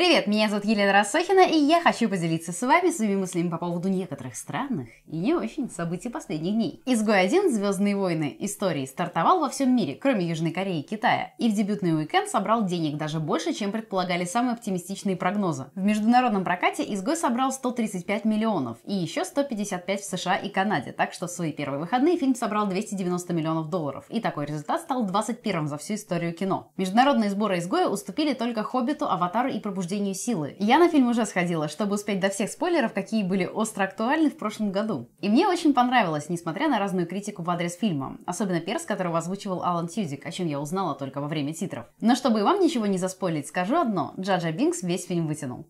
Привет, меня зовут Елена Рассохина, и я хочу поделиться с вами своими мыслями по поводу некоторых странных и не очень событий последних дней. «Изгой 1. Звездные войны. Истории» стартовал во всем мире, кроме Южной Кореи и Китая, и в дебютный уикенд собрал денег даже больше, чем предполагали самые оптимистичные прогнозы. В международном прокате «Изгой» собрал 135 миллионов и еще 155 в США и Канаде, так что в свои первые выходные фильм собрал 290 миллионов долларов, и такой результат стал 21-м за всю историю кино. Международные сборы «Изгоя» уступили только «Хоббиту», «Аватару» и «Пробуждению рождению силы. Я на фильм уже сходила, чтобы успеть до всех спойлеров, какие были остро актуальны в прошлом году. И мне очень понравилось, несмотря на разную критику в адрес фильма, особенно перс, которого озвучивал Алан Тьюзик, о чем я узнала только во время титров. Но чтобы и вам ничего не заспойлить, скажу одно, Джаджа Бинкс весь фильм вытянул.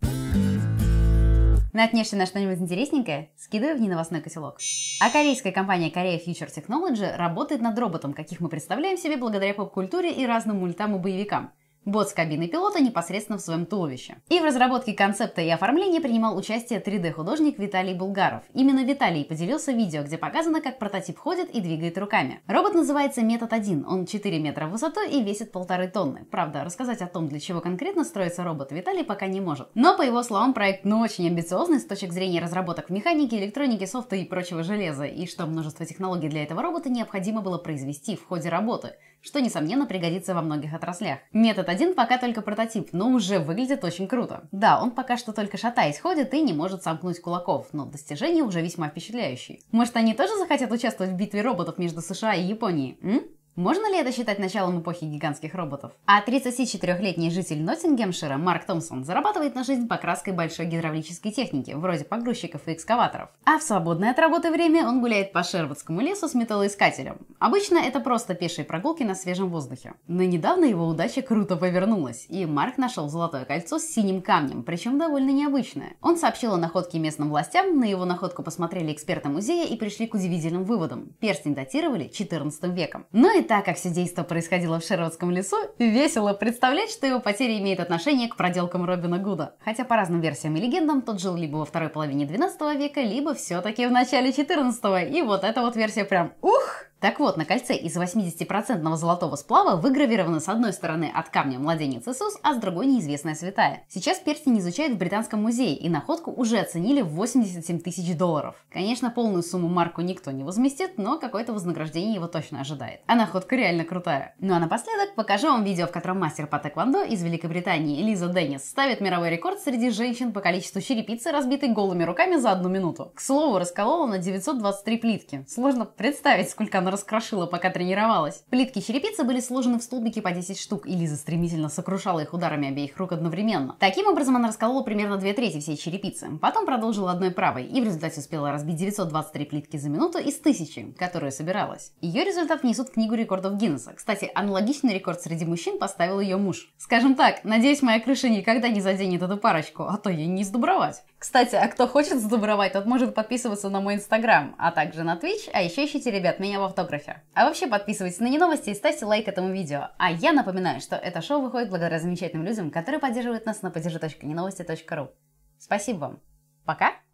Наткнешься на что-нибудь интересненькое? Скидывай в неновостной котелок. А корейская компания Korea Future Technology работает над роботом, каких мы представляем себе благодаря поп-культуре и разным мультам и боевикам. Бот с кабиной пилота непосредственно в своем туловище. И в разработке концепта и оформлении принимал участие 3D-художник Виталий Булгаров. Именно Виталий поделился видео, где показано, как прототип ходит и двигает руками. Робот называется «Метод-1». Он 4 метра в высоту и весит полторы тонны. Правда, рассказать о том, для чего конкретно строится робот, Виталий пока не может. Но, по его словам, проект ну очень амбициозный с точки зрения разработок в механике, электронике, софта и прочего железа, и что множество технологий для этого робота необходимо было произвести в ходе работы, что, несомненно, пригодится во многих отраслях. Метод один пока только прототип, но уже выглядит очень круто. Да, он пока что только шатаясь ходит и не может сомкнуть кулаков, но достижение уже весьма впечатляющее. Может, они тоже захотят участвовать в битве роботов между США и Японией? М? Можно ли это считать началом эпохи гигантских роботов? А 34-летний житель Ноттингемшира Марк Томпсон зарабатывает на жизнь покраской большой гидравлической техники, вроде погрузчиков и экскаваторов. А в свободное от работы время он гуляет по Шервудскому лесу с металлоискателем. Обычно это просто пешие прогулки на свежем воздухе. Но недавно его удача круто повернулась, и Марк нашел золотое кольцо с синим камнем, причем довольно необычное. Он сообщил о находке местным властям, на его находку посмотрели эксперты музея и пришли к удивительным выводам. Перстень датировали 14 веком. Но и так как все действие происходило в Шервудском лесу, весело представлять, что его потеря имеет отношение к проделкам Робина Гуда. Хотя по разным версиям и легендам, тот жил либо во второй половине 12 века, либо все-таки в начале 14 и вот эта вот версия прям ух! Так вот, на кольце из 80% золотого сплава выгравировано с одной стороны от камня младенец Иисус, а с другой неизвестная святая. Сейчас перстень изучают в Британском музее, и находку уже оценили в 87 тысяч долларов. Конечно, полную сумму Марку никто не возместит, но какое-то вознаграждение его точно ожидает. А находка реально крутая. Ну а напоследок покажу вам видео, в котором мастер по тэквондо из Великобритании Лиза Деннис ставит мировой рекорд среди женщин по количеству черепицы, разбитой голыми руками за одну минуту. К слову, расколола на 923 плитки. Сложно представить, сколько она недавно раскрошила, пока тренировалась. Плитки черепицы были сложены в столбики по 10 штук, и Лиза стремительно сокрушала их ударами обеих рук одновременно. Таким образом, она расколола примерно две трети всей черепицы. Потом продолжила одной правой, и в результате успела разбить 923 плитки за минуту из тысячи, которые собиралась. Ее результат внесут в Книгу рекордов Гиннесса. Кстати, аналогичный рекорд среди мужчин поставил ее муж. Скажем так, надеюсь, моя крыша никогда не заденет эту парочку, а то ей не сдубровать. Кстати, а кто хочет сдубровать, тот может подписываться на мой инстаграм, а также на Twitch, а еще ищите, ребят, меня в автографе. А вообще подписывайтесь на Неновости и ставьте лайк этому видео. А я напоминаю, что это шоу выходит благодаря замечательным людям, которые поддерживают нас на поддержи.неновости.ру. Спасибо вам. Пока!